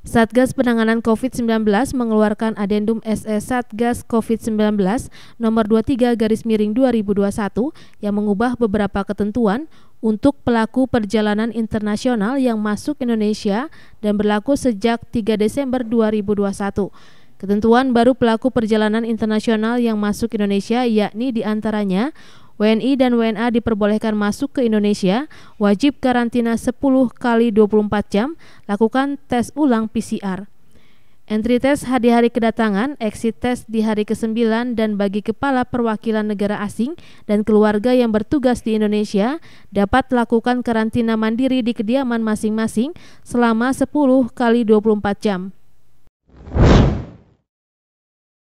Satgas Penanganan COVID-19 mengeluarkan adendum SS e Satgas COVID-19 nomor 23 garis miring 2021 yang mengubah beberapa ketentuan untuk pelaku perjalanan internasional yang masuk Indonesia dan berlaku sejak 3 Desember 2021. Ketentuan baru pelaku perjalanan internasional yang masuk Indonesia yakni diantaranya antaranya WNI dan WNA diperbolehkan masuk ke Indonesia, wajib karantina 10 kali 24 jam, lakukan tes ulang PCR. Entry test hari-hari kedatangan, exit test di hari ke-9 dan bagi kepala perwakilan negara asing dan keluarga yang bertugas di Indonesia dapat lakukan karantina mandiri di kediaman masing-masing selama 10 kali 24 jam.